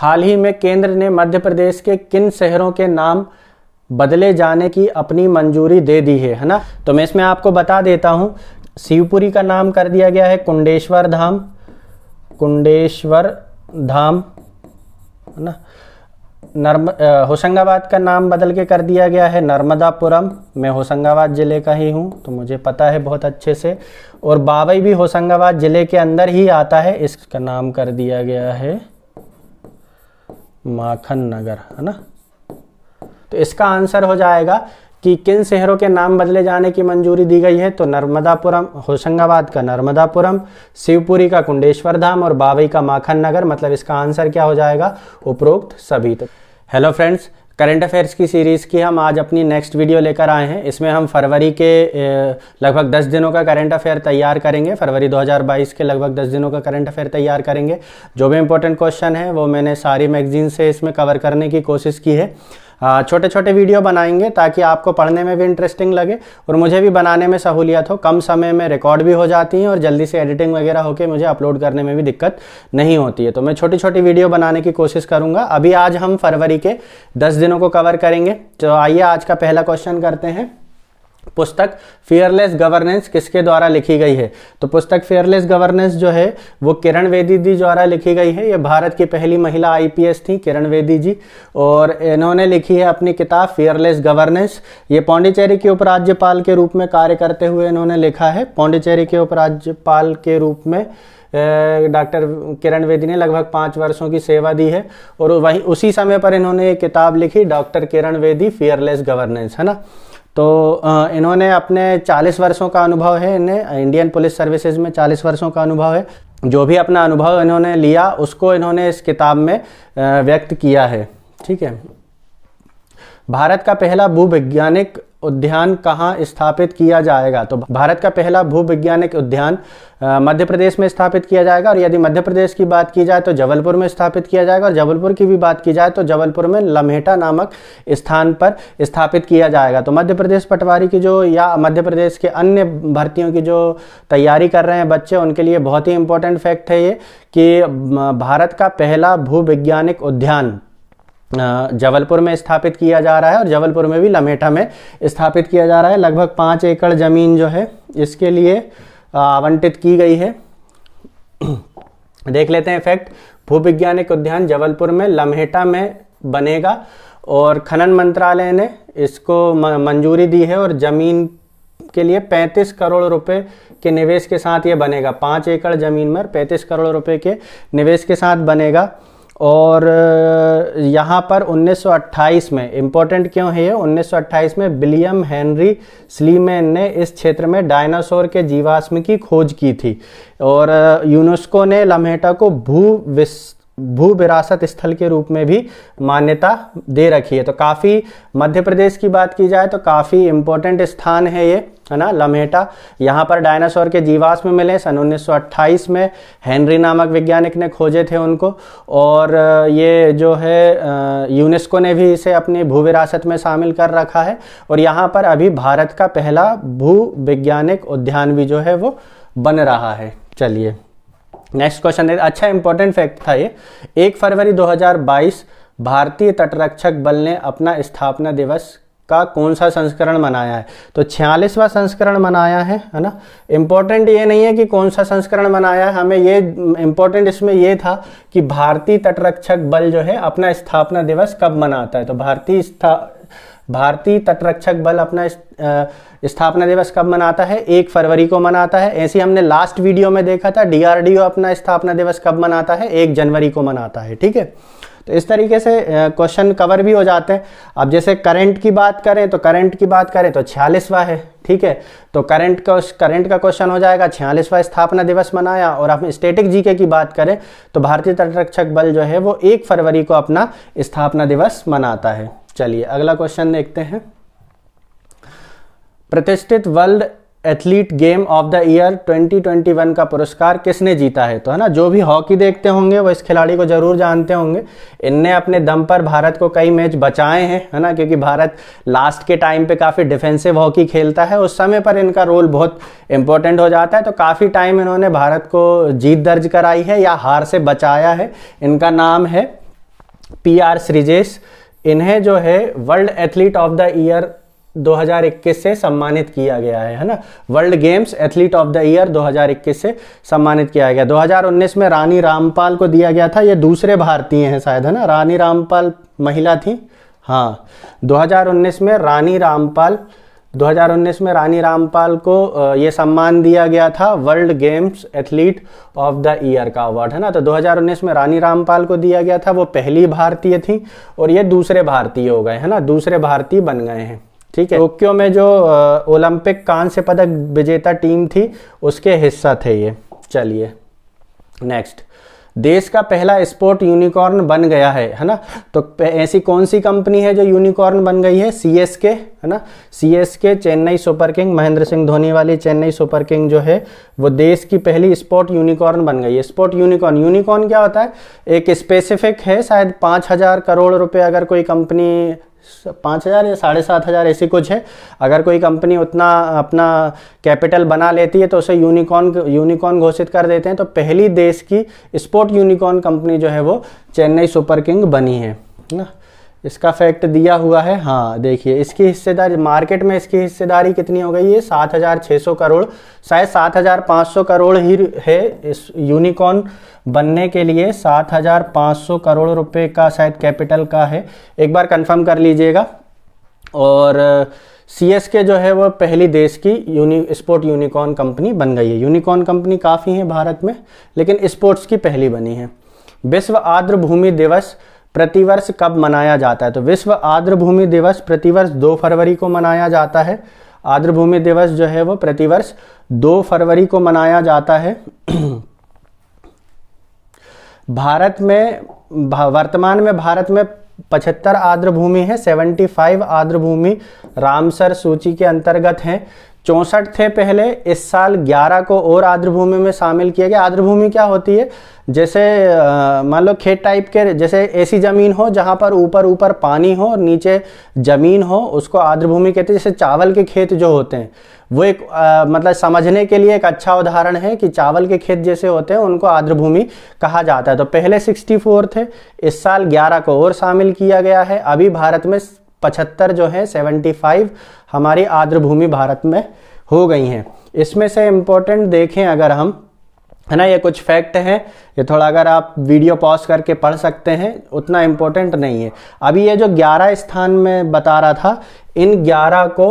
हाल ही में केंद्र ने मध्य प्रदेश के किन शहरों के नाम बदले जाने की अपनी मंजूरी दे दी है है ना तो मैं इसमें आपको बता देता हूँ शिवपुरी का नाम कर दिया गया है कुंडेश्वर धाम कुंडेश्वर धाम है ना नर्म होशंगाबाद का नाम बदल के कर दिया गया है नर्मदापुरम मैं होशंगाबाद ज़िले का ही हूँ तो मुझे पता है बहुत अच्छे से और बाबई भी होशंगाबाद ज़िले के अंदर ही आता है इसका नाम कर दिया गया है माखन नगर है ना तो इसका आंसर हो जाएगा कि किन शहरों के नाम बदले जाने की मंजूरी दी गई है तो नर्मदापुरम होशंगाबाद का नर्मदापुरम शिवपुरी का कुंडेश्वर धाम और बावई का माखन नगर मतलब इसका आंसर क्या हो जाएगा उपरोक्त सभी तो हेलो फ्रेंड्स करंट अफेयर्स की सीरीज़ की हम आज अपनी नेक्स्ट वीडियो लेकर आए हैं इसमें हम फरवरी के लगभग 10 दिनों का करंट अफेयर तैयार करेंगे फरवरी 2022 के लगभग 10 दिनों का करंट अफेयर तैयार करेंगे जो भी इंपॉर्टेंट क्वेश्चन है वो मैंने सारी मैगजीन से इसमें कवर करने की कोशिश की है छोटे छोटे वीडियो बनाएंगे ताकि आपको पढ़ने में भी इंटरेस्टिंग लगे और मुझे भी बनाने में सहूलियत हो कम समय में रिकॉर्ड भी हो जाती हैं और जल्दी से एडिटिंग वगैरह होकर मुझे अपलोड करने में भी दिक्कत नहीं होती है तो मैं छोटी छोटी वीडियो बनाने की कोशिश करूँगा अभी आज हम फरवरी के दस दिनों को कवर करेंगे तो आइए आज का पहला क्वेश्चन करते हैं पुस्तक फियरलेस गवर्नेंस किसके द्वारा लिखी गई है तो पुस्तक फियरलेस गवर्नेंस जो है वो किरण वेदी जी द्वारा लिखी गई है ये भारत की पहली महिला आईपीएस थी किरण वेदी जी और इन्होंने लिखी है अपनी किताब फियरलेस गवर्नेंस ये पौंडीचेरी के उपराज्यपाल के रूप में कार्य करते हुए इन्होंने लिखा है पौंडीचेरी के उपराज्यपाल के रूप में डॉक्टर किरण वेदी ने लगभग पाँच वर्षों की सेवा दी है और वहीं उसी समय पर इन्होंने ये किताब लिखी डॉक्टर किरण वेदी फियरलेस गवर्नेंस है ना तो इन्होंने अपने 40 वर्षों का अनुभव है इन्हें इंडियन पुलिस सर्विसेज में 40 वर्षों का अनुभव है जो भी अपना अनुभव इन्होंने लिया उसको इन्होंने इस किताब में व्यक्त किया है ठीक है भारत का पहला भूवैज्ञानिक उद्यान कहाँ स्थापित किया जाएगा तो भारत का पहला वैज्ञानिक उद्यान मध्य प्रदेश में स्थापित किया जाएगा और यदि मध्य प्रदेश की बात की जाए तो जबलपुर में स्थापित किया जाएगा और जबलपुर की भी बात की जाए तो जबलपुर में लम्हेटा नामक स्थान पर स्थापित किया जाएगा तो मध्य प्रदेश पटवारी की जो या मध्य प्रदेश के अन्य भर्तियों की जो तैयारी कर रहे हैं बच्चे उनके लिए बहुत ही इंपॉर्टेंट फैक्ट है ये कि भारत का पहला वैज्ञानिक उद्यान जबलपुर में स्थापित किया जा रहा है और जबलपुर में भी लमेठा में स्थापित किया जा रहा है लगभग पाँच एकड़ ज़मीन जो है इसके लिए आवंटित की गई है देख लेते हैं इफेक्ट भूविज्ञानिक उद्यान जबलपुर में लम्हेटा में बनेगा और खनन मंत्रालय ने इसको मंजूरी दी है और ज़मीन के लिए 35 करोड़ रुपए के निवेश के साथ ये बनेगा पाँच एकड़ ज़मीन पर 35 करोड़ रुपए के निवेश के साथ बनेगा और यहाँ पर 1928 में इम्पोर्टेंट क्यों है ये 1928 में विलियम हेनरी स्लीमैन ने इस क्षेत्र में डायनासोर के जीवाश्म की खोज की थी और यूनेस्को ने लम्हेटा को भू विस भू विरासत स्थल के रूप में भी मान्यता दे रखी है तो काफ़ी मध्य प्रदेश की बात की जाए तो काफ़ी इम्पोर्टेंट स्थान है ये है ना लम्हेटा यहाँ पर डायनासोर के जीवाश्म मिले सन 1928 में हेनरी नामक वैज्ञानिक ने खोजे थे उनको और ये जो है यूनेस्को ने भी इसे अपनी भू विरासत में शामिल कर रखा है और यहाँ पर अभी भारत का पहला भू वैज्ञानिक उद्यान भी जो है वो बन रहा है चलिए नेक्स्ट क्वेश्चन है अच्छा इंपॉर्टेंट फैक्ट था ये एक फरवरी 2022 भारतीय तटरक्षक बल ने अपना स्थापना दिवस का कौन सा संस्करण मनाया है तो छियालीसवा संस्करण मनाया है है ना इम्पोर्टेंट ये नहीं है कि कौन सा संस्करण मनाया है हमें ये इम्पोर्टेंट इसमें ये था कि भारतीय तटरक्षक बल जो है अपना स्थापना दिवस कब मनाता है तो भारतीय भारतीय तटरक्षक बल अपना स्थापना दिवस कब मनाता है एक फरवरी को मनाता है ऐसी हमने लास्ट वीडियो में देखा था डीआरडीओ अपना स्थापना दिवस कब मनाता है एक जनवरी को मनाता है ठीक है तो इस तरीके से क्वेश्चन कवर भी हो जाते हैं अब जैसे करंट की बात करें तो करंट की बात करें तो छियालीसवा है ठीक है तो करंट का करंट का क्वेश्चन हो जाएगा छियालीसवा स्थापना दिवस मनाया और हम स्टेटिक जीके की बात करें तो भारतीय तटरक्षक बल जो है वो एक फरवरी को अपना स्थापना दिवस मनाता है चलिए अगला क्वेश्चन देखते हैं प्रतिष्ठित world athlete game of the year 2021 का पुरस्कार किसने जीता है तो है ना जो भी हॉकी देखते होंगे वो इस खिलाड़ी को जरूर जानते होंगे इनने अपने दम पर भारत को कई मैच बचाए हैं है ना क्योंकि भारत लास्ट के टाइम पे काफ़ी डिफेंसिव हॉकी खेलता है उस समय पर इनका रोल बहुत इंपॉर्टेंट हो जाता है तो काफ़ी टाइम इन्होंने भारत को जीत दर्ज कराई है या हार से बचाया है इनका नाम है पी आर सृजेश इन्हें जो है world athlete of the year 2021 से सम्मानित किया गया है है ना world games athlete of the year 2021 से सम्मानित किया गया 2019 में रानी रामपाल को दिया गया था ये दूसरे भारतीय हैं शायद है ना रानी रामपाल महिला थी हाँ 2019 में रानी रामपाल 2019 में रानी रामपाल को ये सम्मान दिया गया था world games athlete of the year का अवार्ड है ना तो 2019 में रानी रामपाल को दिया गया था वो पहली भारतीय थी और ये दूसरे भारतीय हो गए है ना दूसरे भारतीय बन गए हैं ठीक है टोक्यो में जो ओलंपिक कांस्य पदक विजेता टीम थी उसके हिस्सा थे ये चलिए नेक्स्ट देश का पहला स्पोर्ट यूनिकॉर्न बन गया है है ना तो ऐसी कौन सी कंपनी है जो यूनिकॉर्न बन गई है सी है ना C Chennai super king Mahendra Singh Dhoni वाली चेन्नई सुपर किंग जो है वो देश की पहली स्पॉट यूनिकॉर्न बन गई है स्पॉट यूनिकॉर्न यूनिकॉर्न क्या होता है एक स्पेसिफिक है शायद पाँच हज़ार करोड़ रुपए अगर कोई कंपनी पाँच हज़ार या साढ़े सात हज़ार ऐसी कुछ है अगर कोई कंपनी उतना अपना कैपिटल बना लेती है तो उसे यूनिकॉर्न यूनिकॉर्न घोषित कर देते हैं तो पहली देश की स्पोर्ट यूनिकॉर्न कंपनी जो है वो चेन्नई सुपर किंग बनी है ना इसका फैक्ट दिया हुआ है हाँ देखिए इसकी हिस्सेदारी मार्केट में इसकी हिस्सेदारी कितनी हो गई है सात हज़ार छः सौ करोड़ शायद सात हज़ार पाँच सौ करोड़ ही है इस यूनिकॉर्न बनने के लिए सात हज़ार पाँच सौ करोड़ रुपए का शायद कैपिटल का है एक बार कंफर्म कर लीजिएगा और सी एस के जो है वह पहली देश की यूनि स्पोर्ट यूनिकॉर्न कंपनी बन गई है यूनिकॉर्न कंपनी काफ़ी है भारत में लेकिन स्पोर्ट्स की पहली बनी है विश्व आर्द्र भूमि दिवस प्रतिवर्ष कब मनाया जाता है तो विश्व आर्द्रभूमि दिवस प्रतिवर्ष दो फरवरी को मनाया जाता है आर्द्रभूमि दिवस जो है वो प्रतिवर्ष दो फरवरी को मनाया जाता है भारत में भा, वर्तमान में भारत में पचहत्तर आर्द्रभूमि है 75 आर्द्रभूमि रामसर सूची के अंतर्गत हैं चौंसठ थे पहले इस साल 11 को और आर्द्रभूमि में शामिल किया गया आर्द्रभूमि क्या होती है जैसे मान लो खेत टाइप के जैसे ऐसी ज़मीन हो जहाँ पर ऊपर ऊपर पानी हो और नीचे ज़मीन हो उसको आर्द्रभूमि कहते हैं जैसे चावल के खेत जो होते हैं वो एक आ, मतलब समझने के लिए एक अच्छा उदाहरण है कि चावल के खेत जैसे होते हैं उनको आर्द्रभूमि कहा जाता है तो पहले 64 थे इस साल 11 को और शामिल किया गया है अभी भारत में पचहत्तर जो है 75 हमारी आर्द्र भूमि भारत में हो गई हैं इसमें से इम्पोर्टेंट देखें अगर हम है ना ये कुछ फैक्ट हैं ये थोड़ा अगर आप वीडियो पॉज करके पढ़ सकते हैं उतना इम्पोर्टेंट नहीं है अभी ये जो 11 स्थान में बता रहा था इन 11 को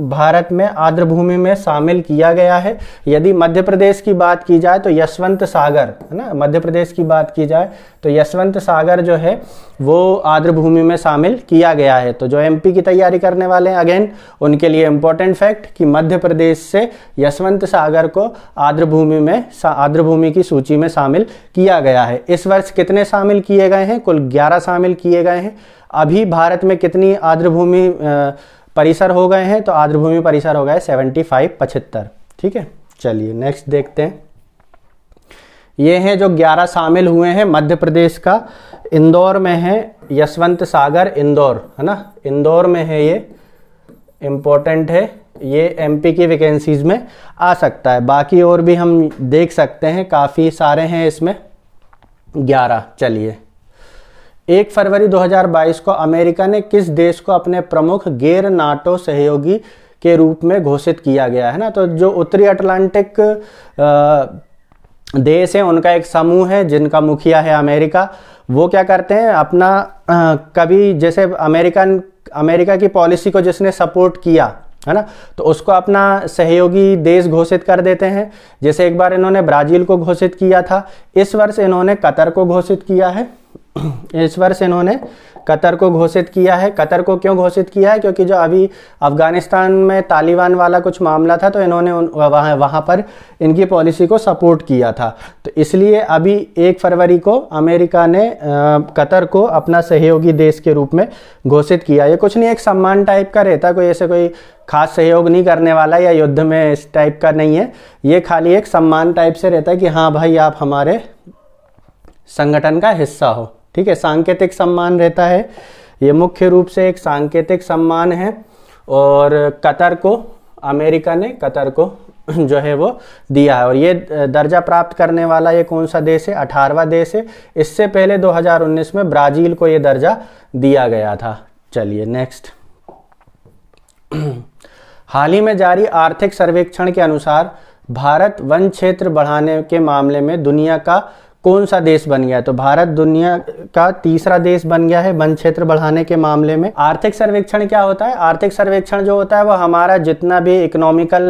भारत में आर्द्र भूमि में शामिल किया गया है यदि मध्य प्रदेश की बात की जाए तो यशवंत सागर है ना मध्य प्रदेश की बात की जाए तो यशवंत सागर जो है वो आर्द्र भूमि में शामिल किया गया है तो जो एमपी की तैयारी करने वाले हैं अगेन उनके लिए इम्पोर्टेंट फैक्ट कि मध्य प्रदेश से यशवंत सागर को आर्द्र भूमि में आर्द्र भूमि की सूची में शामिल किया गया है इस वर्ष कितने शामिल किए गए हैं कुल ग्यारह शामिल किए गए हैं अभी भारत में कितनी आर्द्र भूमि परिसर हो गए हैं तो आर्द्रभूमि परिसर हो गए सेवेंटी फाइव पचहत्तर ठीक है चलिए नेक्स्ट देखते हैं ये हैं जो 11 शामिल हुए हैं मध्य प्रदेश का इंदौर में है यशवंत सागर इंदौर है ना इंदौर में है ये इम्पोर्टेंट है ये एमपी की वैकेंसीज में आ सकता है बाकी और भी हम देख सकते हैं काफ़ी सारे हैं इसमें 11 चलिए एक फरवरी 2022 को अमेरिका ने किस देश को अपने प्रमुख गैर नाटो सहयोगी के रूप में घोषित किया गया है ना तो जो उत्तरी अटलांटिक देश है उनका एक समूह है जिनका मुखिया है अमेरिका वो क्या करते हैं अपना आ, कभी जैसे अमेरिकन अमेरिका की पॉलिसी को जिसने सपोर्ट किया है ना तो उसको अपना सहयोगी देश घोषित कर देते हैं जैसे एक बार इन्होंने ब्राज़ील को घोषित किया था इस वर्ष इन्होंने कतर को घोषित किया है इस वर्ष इन्होंने कतर को घोषित किया है कतर को क्यों घोषित किया है क्योंकि जो अभी अफगानिस्तान में तालिबान वाला कुछ मामला था तो इन्होंने वहाँ वहाँ पर इनकी पॉलिसी को सपोर्ट किया था तो इसलिए अभी एक फरवरी को अमेरिका ने आ, कतर को अपना सहयोगी देश के रूप में घोषित किया ये कुछ नहीं एक सम्मान टाइप का रहता कोई ऐसे कोई खास सहयोग नहीं करने वाला या युद्ध में इस टाइप का नहीं है ये खाली एक सम्मान टाइप से रहता है कि हाँ भाई आप हमारे संगठन का हिस्सा हो ठीक है सांकेतिक सम्मान रहता है ये मुख्य रूप से एक सांकेतिक सम्मान है और कतर को अमेरिका ने कतर को जो है वो दिया है और ये दर्जा प्राप्त करने वाला ये कौन सा देश है अठारवा देश है इससे पहले 2019 में ब्राज़ील को ये दर्जा दिया गया था चलिए नेक्स्ट हाल ही में जारी आर्थिक सर्वेक्षण के अनुसार भारत वन क्षेत्र बढ़ाने के मामले में दुनिया का कौन सा देश बन गया है तो भारत दुनिया का तीसरा देश बन गया है वन क्षेत्र बढ़ाने के मामले में आर्थिक सर्वेक्षण क्या होता है आर्थिक सर्वेक्षण जो होता है वो हमारा जितना भी इकोनॉमिकल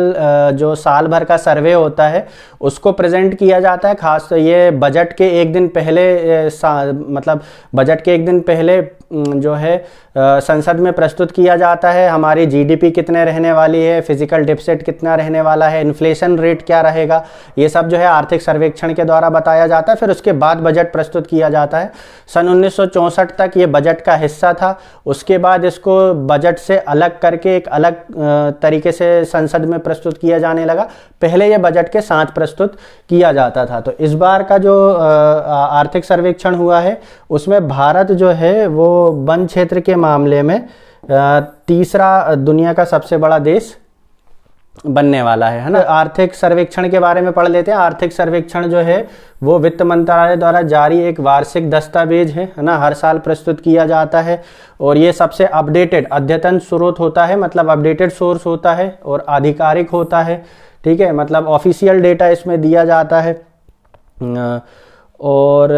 जो साल भर का सर्वे होता है उसको प्रेजेंट किया जाता है खास तो ये बजट के एक दिन पहले मतलब बजट के एक दिन पहले जो है संसद में प्रस्तुत किया जाता है हमारी जीडीपी कितने रहने वाली है फिजिकल डिपसेट कितना रहने वाला है इन्फ्लेशन रेट क्या रहेगा ये सब जो है आर्थिक सर्वेक्षण के द्वारा बताया जाता है फिर उसके बाद बजट प्रस्तुत किया जाता है सन उन्नीस तक ये बजट का हिस्सा था उसके बाद इसको बजट से अलग करके एक अलग तरीके से संसद में प्रस्तुत किया जाने लगा पहले ये बजट के साथ प्रस्तुत किया जाता था तो इस बार का जो आर्थिक सर्वेक्षण हुआ है उसमें भारत जो है वो वन क्षेत्र के मामले में तीसरा दुनिया का सबसे बड़ा देश बनने वाला है है ना आर्थिक सर्वेक्षण के बारे में पढ़ लेते हैं आर्थिक सर्वेक्षण जो है वो वित्त मंत्रालय द्वारा जारी एक वार्षिक दस्तावेज है है ना हर साल प्रस्तुत किया जाता है और ये सबसे अपडेटेड अद्यतन स्रोत होता है मतलब अपडेटेड सोर्स होता है और आधिकारिक होता है ठीक है मतलब ऑफिशियल डेटा इसमें दिया जाता है और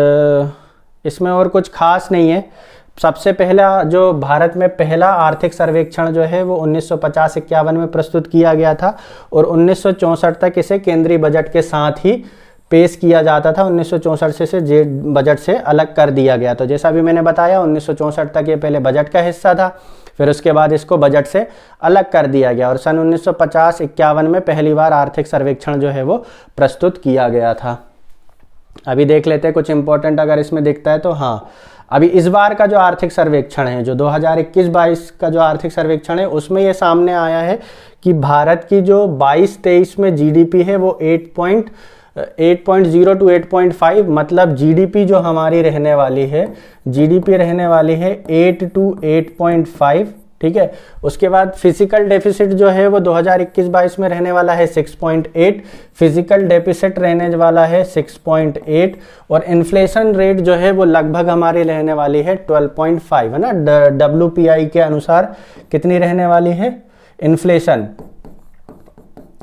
इसमें और कुछ खास नहीं है सबसे पहला जो भारत में पहला आर्थिक सर्वेक्षण जो है वो उन्नीस सौ में प्रस्तुत किया गया था और उन्नीस तक इसे केंद्रीय बजट के साथ ही पेश किया जाता था उन्नीस से से जे बजट से अलग कर दिया गया तो जैसा भी मैंने बताया उन्नीस तक ये पहले बजट का हिस्सा था फिर उसके बाद इसको बजट से अलग कर दिया गया और सन उन्नीस सौ में पहली बार आर्थिक सर्वेक्षण जो है वो प्रस्तुत किया गया था अभी देख लेते हैं कुछ इंपॉर्टेंट अगर इसमें दिखता है तो हाँ अभी इस बार का जो आर्थिक सर्वेक्षण है जो 2021-22 का जो आर्थिक सर्वेक्षण है उसमें ये सामने आया है कि भारत की जो 22-23 में जीडीपी है वो 8. 8.0 टू 8.5 मतलब जीडीपी जो हमारी रहने वाली है जीडीपी रहने वाली है 8 टू 8.5 ठीक है उसके बाद फिजिकल डेफिसिट जो है वो 2021-22 में रहने वाला है 6.8 फिजिकल डेफिसिट रहने वाला है 6.8 और इन्फ्लेशन रेट जो है वो लगभग हमारी रहने वाली है 12.5 है ना डब्ल्यू के अनुसार कितनी रहने वाली है इन्फ्लेशन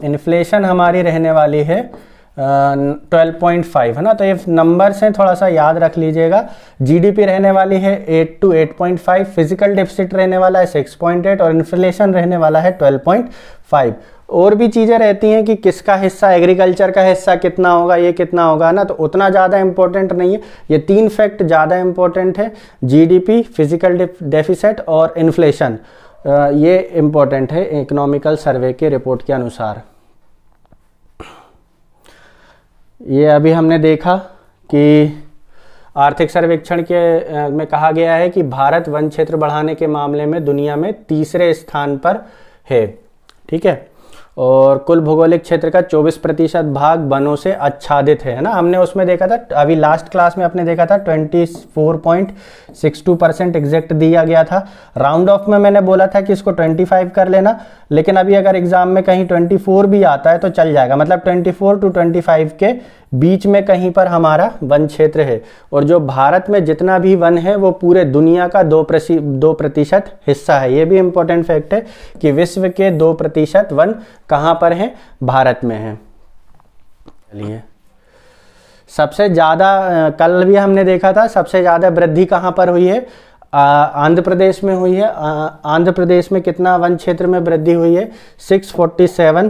इन्फ्लेशन हमारी रहने वाली है ट्वेल्व पॉइंट फाइव है ना तो ये नंबर्स हैं थोड़ा सा याद रख लीजिएगा जीडीपी रहने वाली है eight to eight point five physical deficit रहने वाला है सिक्स पॉइंट एट और इन्फ्लेशन रहने वाला है ट्वेल्व पॉइंट फाइव और भी चीज़ें रहती हैं कि किसका हिस्सा एग्रीकल्चर का हिस्सा कितना होगा ये कितना होगा ना तो उतना ज़्यादा इंपॉर्टेंट नहीं है ये तीन फैक्ट ज़्यादा इंपॉर्टेंट है जी फिजिकल डेफिसिट और इन्फ्लेशन ये इम्पोर्टेंट है इकोनॉमिकल सर्वे के रिपोर्ट के अनुसार ये अभी हमने देखा कि आर्थिक सर्वेक्षण के में कहा गया है कि भारत वन क्षेत्र बढ़ाने के मामले में दुनिया में तीसरे स्थान पर है ठीक है और कुल भौगोलिक क्षेत्र का 24 प्रतिशत भाग वनों से आच्छादित है ना हमने उसमें देखा था अभी लास्ट क्लास में आपने देखा था 24.62 परसेंट एग्जैक्ट दिया गया था राउंड ऑफ में मैंने बोला था कि इसको 25 कर लेना लेकिन अभी अगर एग्जाम में कहीं 24 भी आता है तो चल जाएगा मतलब 24 टू 25 के बीच में कहीं पर हमारा वन क्षेत्र है और जो भारत में जितना भी वन है वो पूरे दुनिया का दो दो प्रतिशत हिस्सा है ये भी इंपॉर्टेंट फैक्ट है कि विश्व के दो प्रतिशत वन कहाँ पर हैं भारत में हैं चलिए सबसे ज़्यादा कल भी हमने देखा था सबसे ज़्यादा वृद्धि कहाँ पर हुई है आंध्र प्रदेश में हुई है आंध्र प्रदेश में कितना वन क्षेत्र में वृद्धि हुई है 647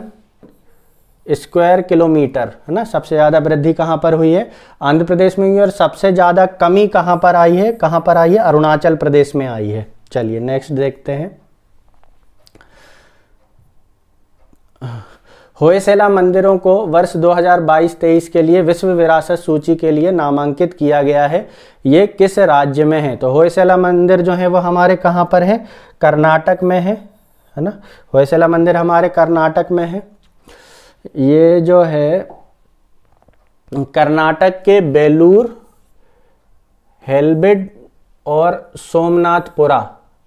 स्क्वायर किलोमीटर है ना सबसे ज़्यादा वृद्धि कहाँ पर हुई है आंध्र प्रदेश में हुई और सबसे ज़्यादा कमी कहाँ पर आई है कहाँ पर आई है अरुणाचल प्रदेश में आई है चलिए नेक्स्ट देखते हैं होयसेला मंदिरों को वर्ष 2022-23 के लिए विश्व विरासत सूची के लिए नामांकित किया गया है ये किस राज्य में है तो होयसेला मंदिर जो है वो हमारे कहाँ पर है कर्नाटक में है है ना होयसेला मंदिर हमारे कर्नाटक में है ये जो है कर्नाटक के बेलूर हेलबिड और सोमनाथपुरा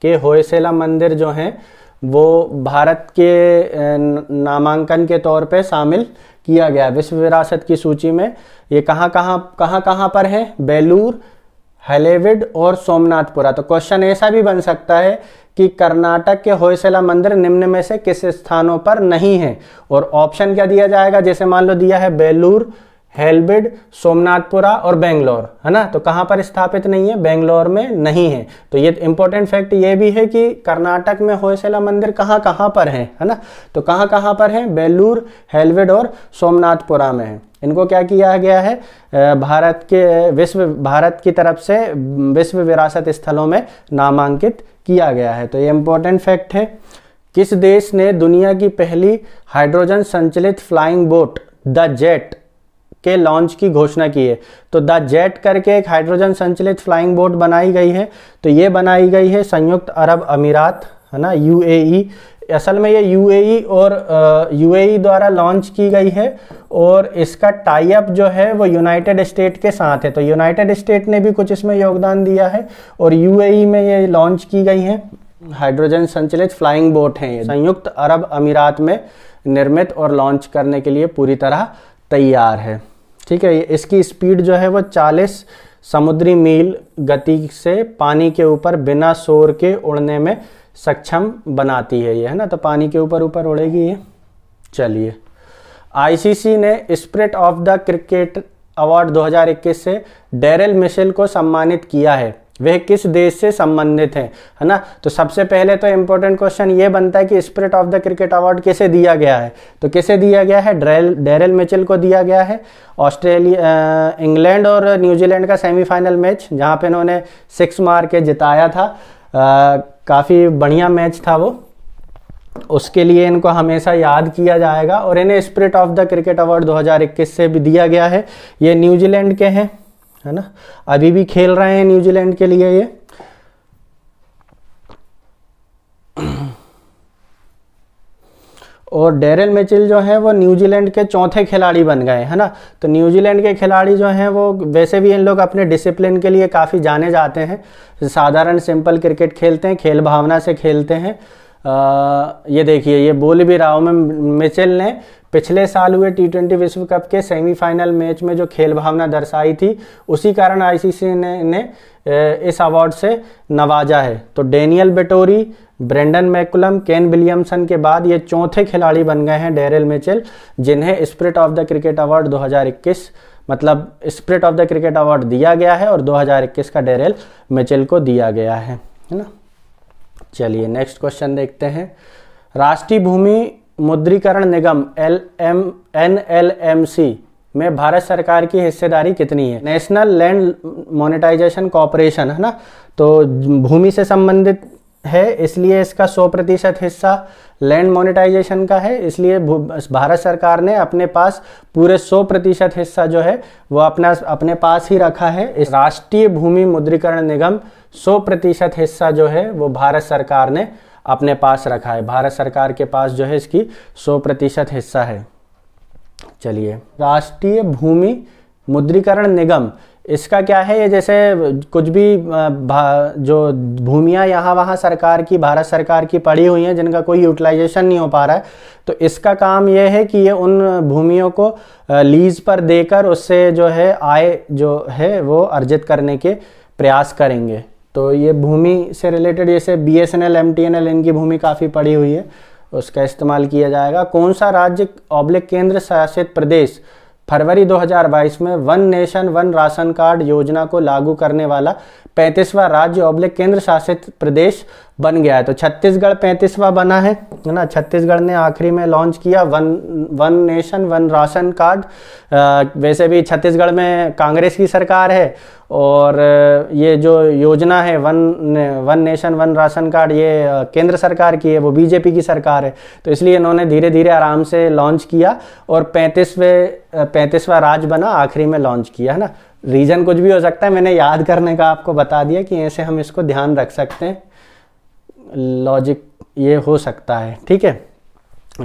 के होयसेला मंदिर जो हैं वो भारत के नामांकन के तौर पे शामिल किया गया विश्व विरासत की सूची में ये कहाँ कहाँ कहाँ कहाँ पर है बेलूर हलेविड और सोमनाथपुरा तो क्वेश्चन ऐसा भी बन सकता है कि कर्नाटक के होयसला मंदिर निम्न में से किस स्थानों पर नहीं है और ऑप्शन क्या दिया जाएगा जैसे मान लो दिया है बेलूर हेलबेड सोमनाथपुरा और बेंगलोर है ना तो कहाँ पर स्थापित नहीं है बेंगलोर में नहीं है तो ये इंपॉर्टेंट फैक्ट ये भी है कि कर्नाटक में होयसेला मंदिर कहाँ कहाँ पर है है ना तो कहाँ कहाँ पर है बेलूर हेलबेड और सोमनाथपुरा में है इनको क्या किया गया है भारत के विश्व भारत की तरफ से विश्व विरासत स्थलों में नामांकित किया गया है तो ये इम्पोर्टेंट फैक्ट है किस देश ने दुनिया की पहली हाइड्रोजन संचलित फ्लाइंग बोट द जेट के लॉन्च की घोषणा की है तो द जेट करके एक हाइड्रोजन संचलित फ्लाइंग बोट बनाई गई है तो ये बनाई गई है संयुक्त अरब अमीरात है ना यूएई e। असल में ये यूएई e और यूएई e द्वारा लॉन्च की गई है और इसका टाई अप जो है वो यूनाइटेड स्टेट के साथ है तो यूनाइटेड स्टेट ने भी कुछ इसमें योगदान दिया है और यूएई में ये लॉन्च की गई है हाइड्रोजन संचलित फ्लाइंग बोट हैं संयुक्त अरब अमीरात में निर्मित और लॉन्च करने के लिए पूरी तरह तैयार है ठीक है इसकी स्पीड जो है वह 40 समुद्री मील गति से पानी के ऊपर बिना शोर के उड़ने में सक्षम बनाती है ये है ना तो पानी के ऊपर ऊपर उड़ेगी ये चलिए आईसीसी ने spirit of the cricket award 2021 से डेरल मिशेल को सम्मानित किया है वह किस देश से संबंधित हैं है ना तो सबसे पहले तो इम्पोर्टेंट क्वेश्चन ये बनता है कि spirit of the cricket award किसे दिया गया है तो किसे दिया गया है ड्रेल डेरल मिचेल को दिया गया है ऑस्ट्रेलिया इंग्लैंड और न्यूजीलैंड का सेमीफाइनल मैच जहाँ पे इन्होंने सिक्स मार के जिताया था काफ़ी बढ़िया मैच था वो उसके लिए इनको हमेशा याद किया जाएगा और इन्हें spirit of the cricket award 2021 से भी दिया गया है ये न्यूजीलैंड के हैं है ना अभी भी खेल रहे हैं न्यूजीलैंड के लिए ये और डेरल मेचिल जो है वो न्यूजीलैंड के चौथे खिलाड़ी बन गए है ना तो न्यूजीलैंड के खिलाड़ी जो हैं वो वैसे भी इन लोग अपने डिसिप्लिन के लिए काफ़ी जाने जाते हैं साधारण सिंपल क्रिकेट खेलते हैं खेल भावना से खेलते हैं ये देखिए ये बोल भी रहा हूँ मैं मिचेल ने पिछले साल हुए टी ट्वेंटी विश्व कप के सेमीफाइनल मैच में जो खेल भावना दर्शाई थी उसी कारण आईसीसी ने इन्हें इस अवार्ड से नवाजा है तो Daniel Vettori Brendon McCullum Kane Williamson के बाद ये चौथे खिलाड़ी बन गए हैं डेरेल मिचेल जिन्हें spirit of the cricket award 2021 मतलब spirit of the cricket award दिया गया है और 2021 का डेरेल मिचेल को दिया गया है है ना चलिए नेक्स्ट क्वेश्चन देखते हैं राष्ट्रीय भूमि मुद्रीकरण निगम L M N L M C में भारत सरकार की हिस्सेदारी कितनी है नेशनल लैंड मोनेटाइजेशन कॉरपोरेशन है ना तो भूमि से संबंधित है इसलिए इसका 100 प्रतिशत हिस्सा लैंड मोनेटाइजेशन का है इसलिए भारत सरकार ने अपने पास पूरे 100 प्रतिशत हिस्सा जो है वो अपना अपने पास ही रखा है इस राष्ट्रीय भूमि मुद्रीकरण निगम सौ प्रतिशत हिस्सा जो है वो भारत सरकार ने अपने पास रखा है भारत सरकार के पास जो है इसकी सौ प्रतिशत हिस्सा है चलिए राष्ट्रीय भूमि मुद्रीकरण निगम इसका क्या है ये जैसे कुछ भी जो भूमियाँ यहाँ वहाँ सरकार की भारत सरकार की पड़ी हुई हैं जिनका कोई यूटिलाइजेशन नहीं हो पा रहा है तो इसका काम ये है कि ये उन भूमियों को लीज पर देकर उससे जो है आय जो है वो अर्जित करने के प्रयास करेंगे तो ये भूमि से रिलेटेड जैसे B S N L M T N L इनकी भूमि काफ़ी पड़ी हुई है उसका इस्तेमाल किया जाएगा कौन सा राज्य ऑब्लिक केंद्र शासित प्रदेश फरवरी 2022 में one nation one ration card योजना को लागू करने वाला पैंतीसवां राज्य ऑब्लिक केंद्र शासित प्रदेश बन गया है तो छत्तीसगढ़ पैंतीसवां बना है है ना छत्तीसगढ़ ने आखिरी में लॉन्च किया one one nation one ration card वैसे भी छत्तीसगढ़ में कांग्रेस की सरकार है और ये जो योजना है one one nation one ration card ये केंद्र सरकार की है वो बीजेपी की सरकार है तो इसलिए इन्होंने धीरे धीरे आराम से लॉन्च किया और पैंतीसवें पैंतीसवा राज बना आखिरी में लॉन्च किया है ना रीज़न कुछ भी हो सकता है मैंने याद करने का आपको बता दिया कि ऐसे हम इसको ध्यान रख सकते हैं लॉजिक ये हो सकता है ठीक है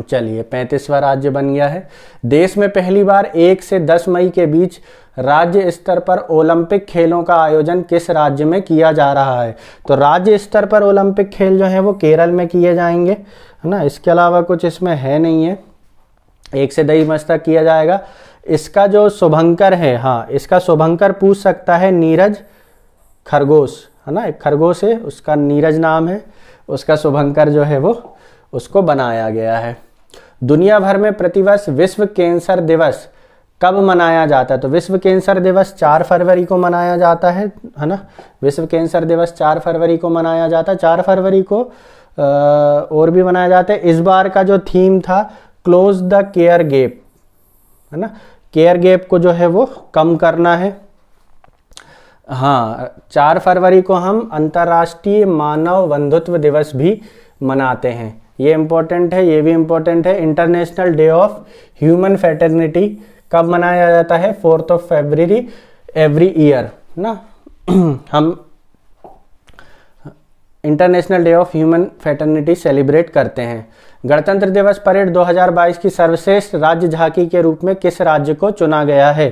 चलिए पैंतीसवा राज्य बन गया है देश में पहली बार एक से दस मई के बीच राज्य स्तर पर ओलंपिक खेलों का आयोजन किस राज्य में किया जा रहा है तो राज्य स्तर पर ओलंपिक खेल जो है वो केरल में किए जाएंगे है ना इसके अलावा कुछ इसमें है नहीं है एक से दही मस्ता किया जाएगा इसका जो शुभंकर है हाँ इसका शुभंकर पूछ सकता है नीरज खरगोश है ना एक खरगोश है उसका नीरज नाम है उसका शुभंकर जो है वो उसको बनाया गया है दुनिया भर में प्रतिवर्ष विश्व कैंसर दिवस कब मनाया जाता है तो विश्व कैंसर दिवस 4 फरवरी को मनाया जाता है है ना विश्व कैंसर दिवस 4 फरवरी को मनाया जाता है 4 फरवरी को आ, और भी मनाया जाता है इस बार का जो थीम था क्लोज द केयर गेप है ना केयर गेप को जो है वो कम करना है हाँ चार फरवरी को हम अंतर्राष्ट्रीय मानव बंधुत्व दिवस भी मनाते हैं ये इम्पोर्टेंट है ये भी इम्पोर्टेंट है international day of human fraternity कब मनाया जाता है fourth of February every year ना हम international day of human fraternity celebrate करते हैं गणतंत्र दिवस परेड 2022 की सर्वश्रेष्ठ राज्य झांकी के रूप में किस राज्य को चुना गया है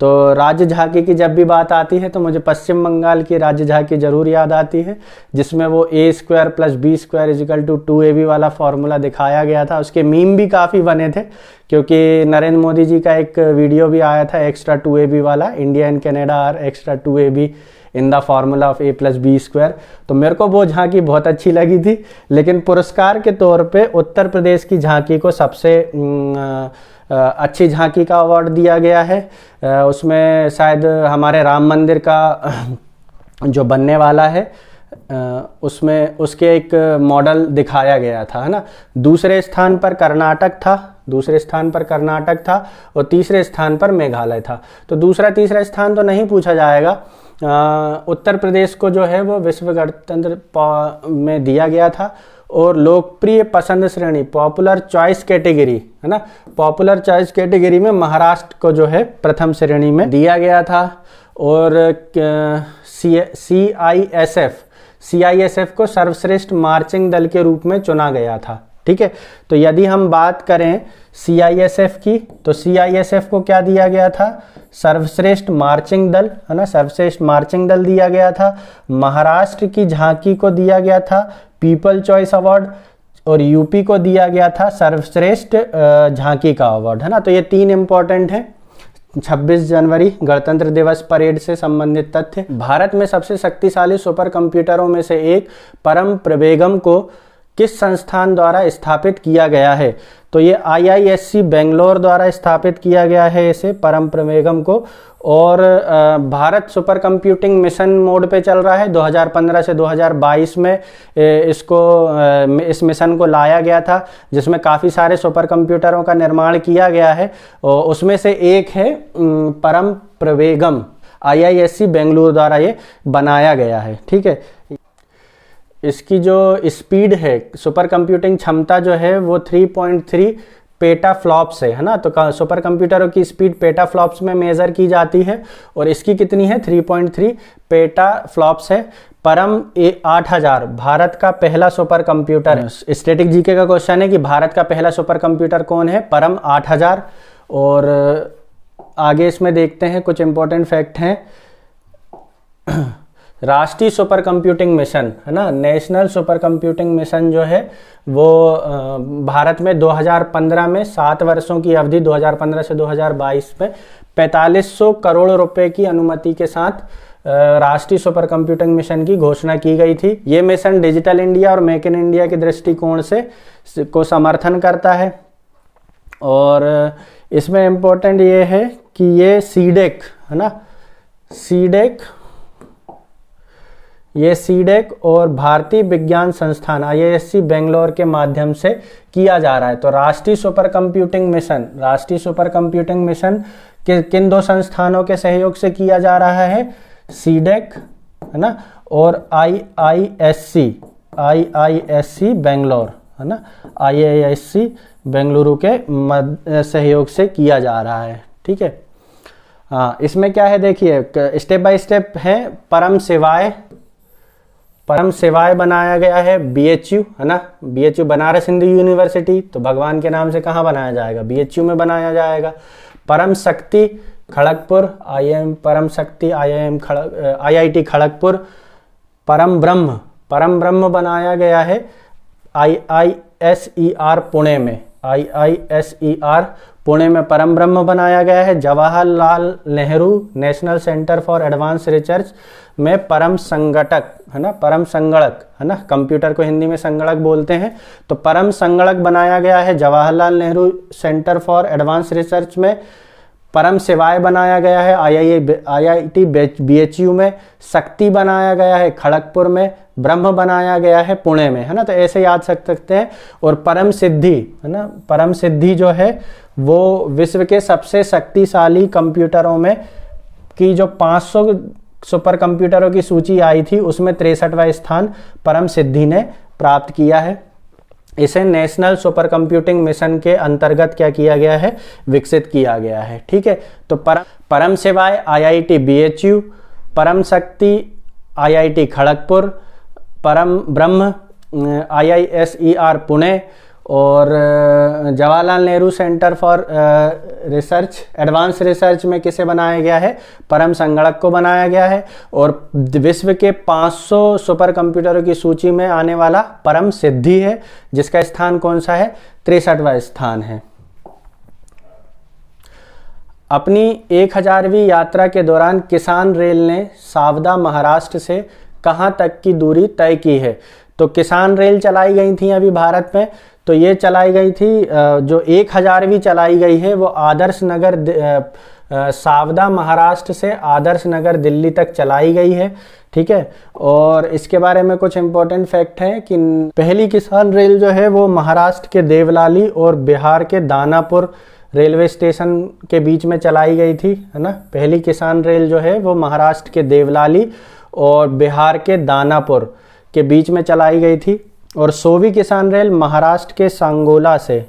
तो राज्य झांकी की जब भी बात आती है तो मुझे पश्चिम बंगाल की राज्य झांकी जरूर याद आती है जिसमें वो a square plus b square equal to two a b वाला फॉर्मूला दिखाया गया था उसके मीम भी काफ़ी बने थे क्योंकि नरेंद्र मोदी जी का एक वीडियो भी आया था एक्स्ट्रा टू ए बी वाला India and Canada are extra two a b in the formula of a plus b square तो मेरे को वो झांकी बहुत अच्छी लगी थी लेकिन पुरस्कार के तौर पे उत्तर प्रदेश की झांकी को सबसे अच्छी झांकी का अवार्ड दिया गया है उसमें शायद हमारे राम मंदिर का जो बनने वाला है उसमें उसके एक मॉडल दिखाया गया था है ना दूसरे स्थान पर कर्नाटक था दूसरे स्थान पर कर्नाटक था और तीसरे स्थान पर मेघालय था तो दूसरा तीसरा स्थान तो नहीं पूछा जाएगा उत्तर प्रदेश को जो है वो विश्व गणतंत्र में दिया गया था और लोकप्रिय पसंद श्रेणी पॉपुलर चॉइस कैटेगरी है ना पॉपुलर चॉइस कैटेगरी में महाराष्ट्र को जो है प्रथम श्रेणी में दिया गया था और C I S F C I S F को सर्वश्रेष्ठ मार्चिंग दल के रूप में चुना गया था ठीक है तो यदि हम बात करें सीआईएसएफ की तो सीआईएसएफ को क्या दिया गया था सर्वश्रेष्ठ मार्चिंग दल है ना सर्वश्रेष्ठ मार्चिंग दल दिया गया था महाराष्ट्र की झांकी को दिया गया था पीपल चॉइस अवार्ड और यूपी को दिया गया था सर्वश्रेष्ठ झांकी का अवार्ड है ना तो ये तीन इंपॉर्टेंट हैं 26 जनवरी गणतंत्र दिवस परेड से संबंधित तथ्य भारत में सबसे शक्तिशाली सुपर कंप्यूटरों में से एक परम प्रवेगम को किस संस्थान द्वारा स्थापित किया गया है तो ये आईआईएससी बेंगलोर द्वारा स्थापित किया गया है इसे परम प्रमेगम को और Bharat supercomputing mission mode पे चल रहा है 2015 से 2022 में इसको इस मिशन को लाया गया था जिसमें काफ़ी सारे सुपर कंप्यूटरों का निर्माण किया गया है और उसमें से एक है परम प्रवेगम आई आई बेंगलुरु द्वारा ये बनाया गया है ठीक है इसकी जो स्पीड है सुपर कंप्यूटिंग क्षमता जो है वो 3.3 पेटा फ्लॉप्स है है ना तो सुपर कंप्यूटरों की स्पीड पेटा फ्लॉप्स में मेज़र की जाती है और इसकी कितनी है 3.3 पेटा फ्लॉप्स है परम ए आठ हजार भारत का पहला सुपर कंप्यूटर स्टेटिक जीके का क्वेश्चन है कि भारत का पहला सुपर कंप्यूटर कौन है परम आठ हजार और आगे इसमें देखते हैं कुछ इंपॉर्टेंट फैक्ट हैं राष्ट्रीय सुपर कंप्यूटिंग मिशन है ना नेशनल सुपर कंप्यूटिंग मिशन जो है वो भारत में 2015 में सात वर्षों की अवधि 2015 से 2022 में 4500 करोड़ रुपए की अनुमति के साथ राष्ट्रीय सुपर कंप्यूटिंग मिशन की घोषणा की गई थी ये मिशन डिजिटल इंडिया और मेक इन इंडिया के दृष्टिकोण से को समर्थन करता है और इसमें इम्पोर्टेंट ये है कि ये सीडेक है ना सीडेक ये सीडेक e और भारतीय विज्ञान संस्थान आईआईएससी बेंगलोर के माध्यम से किया जा रहा है तो राष्ट्रीय सुपर कंप्यूटिंग मिशन राष्ट्रीय सुपर कंप्यूटिंग मिशन के किन दो संस्थानों के सहयोग से किया जा रहा है सीडेक e है ना और I I S C I I S C Bangalore है ना आई आई एस सी बेंगलुरु के सहयोग से किया जा रहा है ठीक है हाँ इसमें क्या है देखिए स्टेप बाय स्टेप है परम सेवाएं परम सेवाएं बनाया गया है बी एच यू है ना B H U Banaras Hindu university तो भगवान के नाम से कहाँ बनाया जाएगा बी एच यू में बनाया जाएगा परम शक्ति खड़गपुर एम परम शक्ति एम खड़ग आईआईटी खड़गपुर परम ब्रह्म परम ब्रह्म बनाया गया है I I S E R Pune में I I S E R Pune में परम ब्रह्म बनाया गया है Jawaharlal Nehru national centre for advance research में परम संगठक है ना परम संगणक है ना कंप्यूटर को हिंदी में संगणक बोलते हैं तो परम संगणक बनाया गया है Jawaharlal Nehru centre for advance research में परम सेवाए बनाया गया है I I I I T B H U में शक्ति बनाया गया है खड़गपुर में ब्रह्म बनाया गया है पुणे में है ना तो ऐसे याद रख सकते हैं और परम सिद्धि है ना परम सिद्धि जो है वो विश्व के सबसे शक्तिशाली कंप्यूटरों में की जो 500 सुपर कंप्यूटरों की सूची आई थी उसमें तिरसठवा स्थान परम सिद्धि ने प्राप्त किया है इसे नेशनल सुपर कंप्यूटिंग मिशन के अंतर्गत क्या किया गया है विकसित किया गया है ठीक है तो पर, परम सेवाएं एच यू परम शक्ति I T Kharagpur Param Brahma I I S E R Pune और Jawaharlal Nehru centre for research advance research में किसे बनाया गया है परम संगणक को बनाया गया है और विश्व के 500 सुपर कंप्यूटरों की सूची में आने वाला परम सिद्धि है जिसका स्थान कौन सा है तिरसठवा स्थान है अपनी एक हजारवीं यात्रा के दौरान किसान रेल ने सावदा महाराष्ट्र से कहाँ तक की दूरी तय की है तो किसान रेल चलाई गई थी अभी भारत में तो ये चलाई गई थी जो एक हज़ारवीं चलाई गई है वो आदर्श नगर सावदा महाराष्ट्र से आदर्श नगर दिल्ली तक चलाई गई है ठीक है और इसके बारे में कुछ इम्पोर्टेंट फैक्ट है कि पहली किसान रेल जो है वो महाराष्ट्र के देवलाली और बिहार के दानापुर रेलवे स्टेशन के बीच में चलाई गई थी है ना पहली किसान रेल जो है वो महाराष्ट्र के देवलाली और बिहार के दानापुर के बीच में चलाई गई थी और सोवी किसान रेल महाराष्ट्र के सांगोला से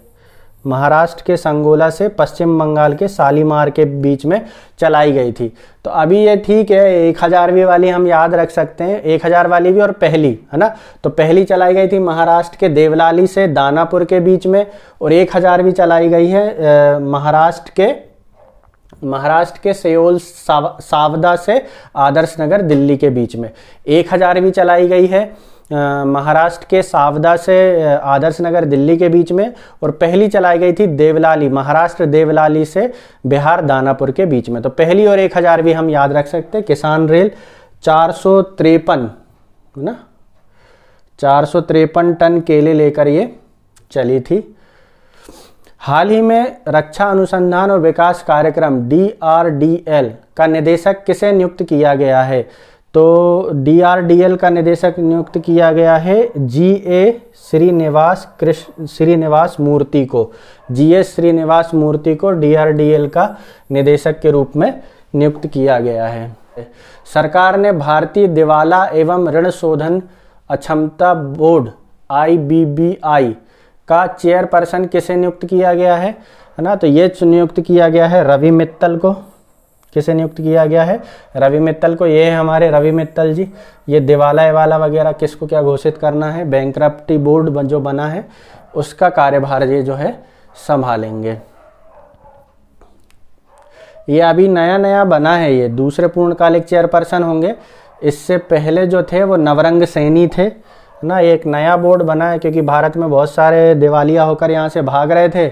महाराष्ट्र के संगोला से पश्चिम बंगाल के सालीमार के बीच में चलाई गई थी तो अभी ये ठीक है एक हज़ारवीं वाली हम याद रख सकते हैं एक हज़ार वाली भी और पहली है ना तो पहली चलाई गई थी महाराष्ट्र के देवलाली से दानापुर के बीच में और एक हज़ारवीं चलाई गई है महाराष्ट्र के महाराष्ट्र के सेओल साव, सावदा से आदर्श नगर दिल्ली के बीच में एक हजार भी चलाई गई है महाराष्ट्र के सावदा से आदर्श नगर दिल्ली के बीच में और पहली चलाई गई थी देवलाली महाराष्ट्र देवलाली से बिहार दानापुर के बीच में तो पहली और एक हज़ार भी हम याद रख सकते हैं किसान रेल चार सौ तिरपन है ना चार सौ तिरपन टन केले लेकर ये चली थी हाल ही में रक्षा अनुसंधान और विकास कार्यक्रम डीआरडीएल का निदेशक किसे नियुक्त किया गया है तो डीआरडीएल का निदेशक नियुक्त किया गया है जी ए श्रीनिवास कृष्ण श्रीनिवास मूर्ति को जी ए श्रीनिवास मूर्ति को डीआरडीएल का निदेशक के रूप में नियुक्त किया गया है सरकार ने भारतीय दिवाला एवं ऋण शोधन अक्षमता बोर्ड आई का चेयरपर्सन किसे नियुक्त किया गया है है ना तो ये नियुक्त किया गया है रवि मित्तल को किसे नियुक्त किया गया है रवि मित्तल को ये हमारे रवि मित्तल जी ये दिवालय वाला वगैरह किसको क्या घोषित करना है बैंक बोर्ड जो बना है उसका कार्यभार ये जो है संभालेंगे ये अभी नया नया बना है ये दूसरे पूर्णकालिक चेयरपर्सन होंगे इससे पहले जो थे वो नवरंग सैनी थे ना एक नया बोर्ड बना है क्योंकि भारत में बहुत सारे दिवालिया होकर यहाँ से भाग रहे थे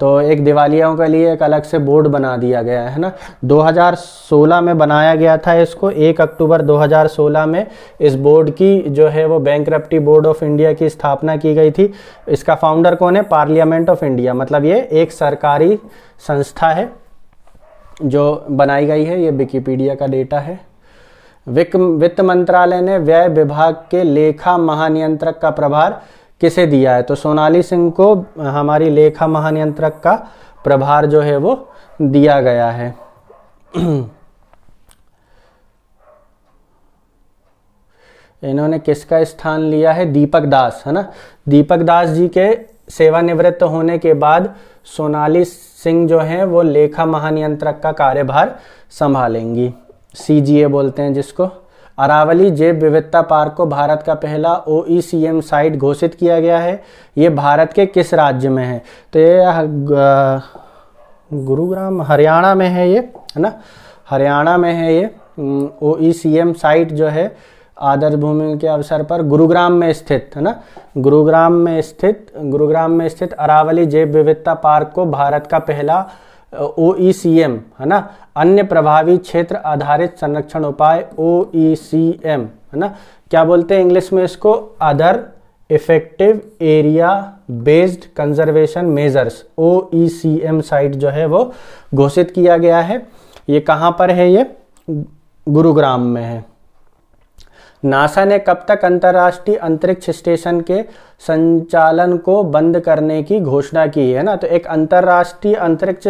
तो एक दिवालियाओं के लिए एक अलग से बोर्ड बना दिया गया है ना 2016 में बनाया गया था इसको 1 अक्टूबर 2016 में इस बोर्ड की जो है वो बैंक बोर्ड ऑफ इंडिया की स्थापना की गई थी इसका फाउंडर कौन है पार्लियामेंट ऑफ इंडिया मतलब ये एक सरकारी संस्था है जो बनाई गई है ये विकीपीडिया का डेटा है वित्त मंत्रालय ने व्यय विभाग के लेखा महानियंत्रक का प्रभार किसे दिया है तो सोनाली सिंह को हमारी लेखा महानियंत्रक का प्रभार जो है वो दिया गया है इन्होंने किसका स्थान लिया है दीपक दास है ना दीपक दास जी के सेवानिवृत्त होने के बाद सोनाली सिंह जो हैं वो लेखा महानियंत्रक का कार्यभार संभालेंगी सी बोलते हैं जिसको अरावली जैव विविधता पार्क को भारत का पहला ओ साइट e घोषित किया गया है ये भारत के किस राज्य में है तो ये गुरुग्राम हरियाणा में है ये है ना हरियाणा में है ये ओ साइट e जो है आदर्श भूमि के अवसर पर गुरुग्राम में स्थित है ना गुरुग्राम में स्थित गुरुग्राम में स्थित अरावली जैव विविधता पार्क को भारत का पहला ओ e है ना अन्य प्रभावी क्षेत्र आधारित संरक्षण उपाय ओ e है ना क्या बोलते हैं इंग्लिश में इसको other effective area based conservation measures O site जो है वो घोषित किया गया है ये कहाँ पर है ये गुरुग्राम में है नासा ने कब तक अंतर्राष्ट्रीय अंतरिक्ष स्टेशन के संचालन को बंद करने की घोषणा की है ना तो एक अंतर्राष्ट्रीय अंतरिक्ष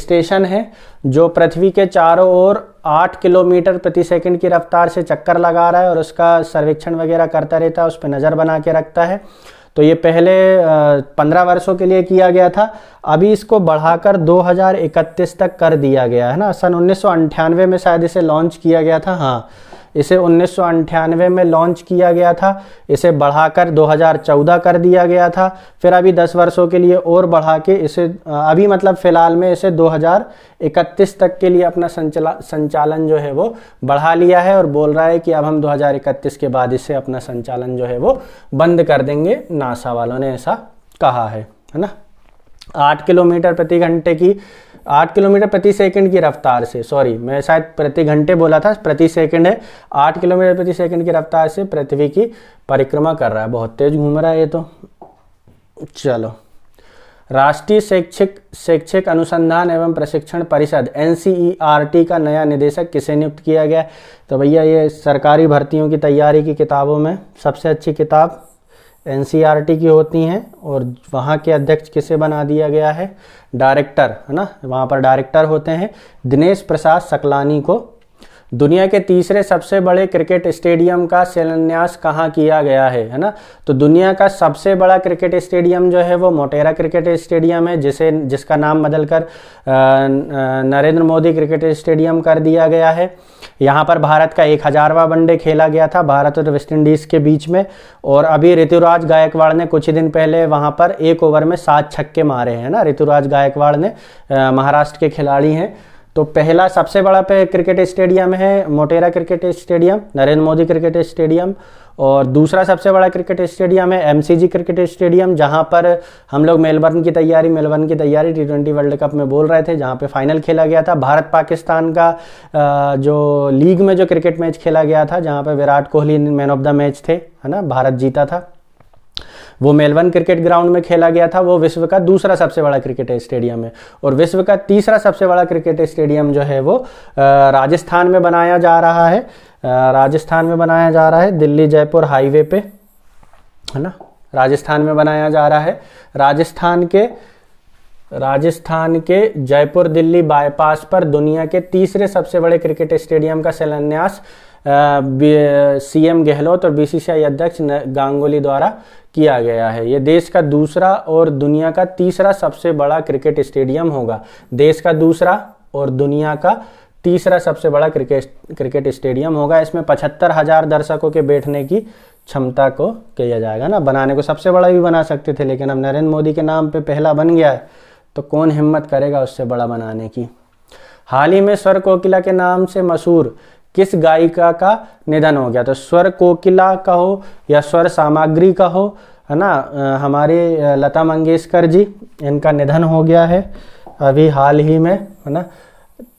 स्टेशन है जो पृथ्वी के चारों ओर आठ किलोमीटर प्रति सेकंड की रफ्तार से चक्कर लगा रहा है और उसका सर्वेक्षण वगैरह करता रहता है उस पर नज़र बना के रखता है तो ये पहले पंद्रह वर्षों के लिए किया गया था अभी इसको बढ़ाकर 2031 तक कर दिया गया है ना सन उन्नीस में शायद इसे लॉन्च किया गया था हाँ इसे उन्नीस में लॉन्च किया गया था इसे बढ़ाकर 2014 कर दिया गया था फिर अभी 10 वर्षों के लिए और बढ़ा के इसे अभी मतलब फ़िलहाल में इसे 2031 तक के लिए अपना संचला संचालन जो है वो बढ़ा लिया है और बोल रहा है कि अब हम 2031 के बाद इसे अपना संचालन जो है वो बंद कर देंगे नासा वालों ने ऐसा कहा है है ना आठ किलोमीटर प्रति घंटे की आठ किलोमीटर प्रति सेकंड की रफ्तार से सॉरी मैं शायद प्रति घंटे बोला था प्रति सेकंड है आठ किलोमीटर प्रति सेकंड की रफ्तार से पृथ्वी की परिक्रमा कर रहा है बहुत तेज घूम रहा है ये तो चलो राष्ट्रीय शैक्षिक शैक्षिक अनुसंधान एवं प्रशिक्षण परिषद एन का नया निदेशक किसे नियुक्त किया गया तो भैया ये सरकारी भर्तियों की तैयारी की किताबों में सबसे अच्छी किताब एन की होती हैं और वहाँ के अध्यक्ष किसे बना दिया गया है डायरेक्टर है ना वहाँ पर डायरेक्टर होते हैं दिनेश प्रसाद सकलानी को दुनिया के तीसरे सबसे बड़े क्रिकेट स्टेडियम का शिलान्यास कहाँ किया गया है है ना तो दुनिया का सबसे बड़ा क्रिकेट स्टेडियम जो है वो मोटेरा क्रिकेट स्टेडियम है जिसे जिसका नाम बदलकर नरेंद्र मोदी क्रिकेट स्टेडियम कर दिया गया है यहाँ पर भारत का एक हज़ारवा वनडे खेला गया था भारत और वेस्ट इंडीज के बीच में और अभी ऋतुराज गायकवाड़ ने कुछ ही दिन पहले वहाँ पर एक ओवर में सात छक्के मारे हैं ना ऋतुराज गायकवाड़ ने महाराष्ट्र के खिलाड़ी हैं तो पहला सबसे बड़ा पे क्रिकेट स्टेडियम है Motera cricket stadium Narendra Modi cricket stadium और दूसरा सबसे बड़ा क्रिकेट स्टेडियम है एमसीजी क्रिकेट स्टेडियम जहां पर हम लोग मेलबर्न की तैयारी मेलबर्न की तैयारी टी ट्वेंटी वर्ल्ड कप में बोल रहे थे जहां पे फाइनल खेला गया था भारत पाकिस्तान का जो लीग में जो क्रिकेट मैच खेला गया था जहां पे Virat Kohli man of the match थे है ना भारत जीता था वो मेलबर्न क्रिकेट ग्राउंड में खेला गया था वो विश्व का दूसरा सबसे बड़ा क्रिकेट स्टेडियम है और विश्व का तीसरा सबसे बड़ा क्रिकेट स्टेडियम जो है वो राजस्थान में बनाया जा रहा है राजस्थान में बनाया जा रहा है दिल्ली जयपुर हाईवे पे है ना राजस्थान में बनाया जा रहा है राजस्थान के राजस्थान के जयपुर दिल्ली बाईपास पर दुनिया के तीसरे सबसे बड़े क्रिकेट स्टेडियम का शिलान्यास सीएम गहलोत और बीसीसीआई अध्यक्ष गांगुली द्वारा किया गया है ये देश का दूसरा और दुनिया का तीसरा सबसे बड़ा क्रिकेट स्टेडियम होगा देश का दूसरा और दुनिया का तीसरा सबसे बड़ा क्रिकेट क्रिकेट स्टेडियम होगा इसमें पचहत्तर हजार दर्शकों के बैठने की क्षमता को किया जाएगा ना बनाने को सबसे बड़ा भी बना सकते थे लेकिन अब नरेंद्र मोदी के नाम पे पहला बन गया है तो कौन हिम्मत करेगा उससे बड़ा बनाने की हाल ही में स्वर कोकिला के नाम से मशहूर किस गायिका का निधन हो गया तो स्वर कोकिला का हो या स्वर सामग्री का हो है ना हमारे लता मंगेशकर जी इनका निधन हो गया है अभी हाल ही में है ना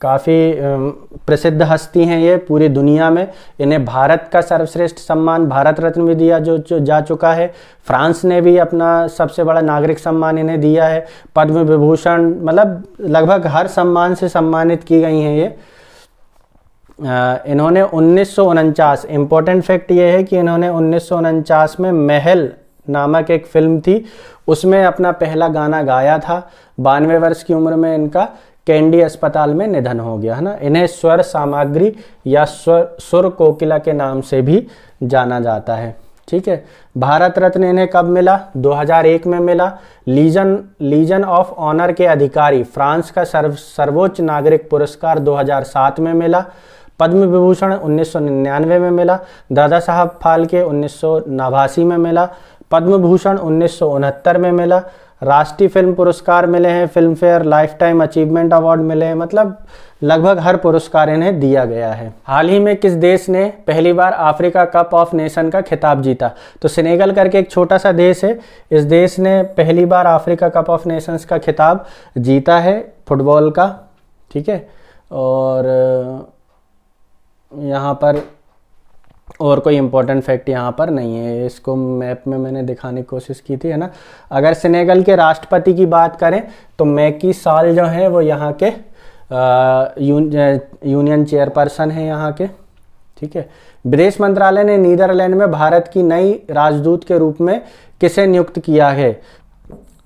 काफ़ी प्रसिद्ध हस्ती हैं ये पूरी दुनिया में इन्हें भारत का सर्वश्रेष्ठ सम्मान भारत रत्न भी दिया जो, जो जा चुका है फ्रांस ने भी अपना सबसे बड़ा नागरिक सम्मान इन्हें दिया है पद्म विभूषण मतलब लगभग हर सम्मान से सम्मानित की गई हैं ये इन्होंने उन्नीस सौ इंपॉर्टेंट फैक्ट ये है कि इन्होंने उन्नीस में महल नामक एक फिल्म थी उसमें अपना पहला गाना गाया था बानवे वर्ष की उम्र में इनका कैंडी अस्पताल में निधन हो गया है ना इन्हें स्वर सामग्री या स्वर सुर कोकिला के नाम से भी जाना जाता है ठीक है भारत रत्न इन्हें कब मिला 2001 में मिला लीजन लीजन ऑफ ऑनर के अधिकारी फ्रांस का सर्व सर्वोच्च नागरिक पुरस्कार 2007 में मिला पद्म विभूषण 1999 में मिला दादा साहब फालके उन्नीस में मिला पद्म भूषण उन्नीस में मिला राष्ट्रीय फिल्म पुरस्कार मिले हैं Filmfare lifetime achievement award मिले हैं मतलब लगभग हर पुरस्कार इन्हें दिया गया है हाल ही में किस देश ने पहली बार अफ्रीका कप ऑफ नेशन का खिताब जीता तो सिनेगल करके एक छोटा सा देश है इस देश ने पहली बार अफ्रीका कप ऑफ नेशंस का खिताब जीता है फुटबॉल का ठीक है और यहाँ पर और कोई इम्पोर्टेंट फैक्ट यहाँ पर नहीं है इसको मैप में मैंने दिखाने की कोशिश की थी है ना अगर सिनेगल के राष्ट्रपति की बात करें तो मैकी साल जो है वो यहाँ के यूनियन चेयरपर्सन है यहाँ के ठीक है विदेश मंत्रालय ने नीदरलैंड में भारत की नई राजदूत के रूप में किसे नियुक्त किया है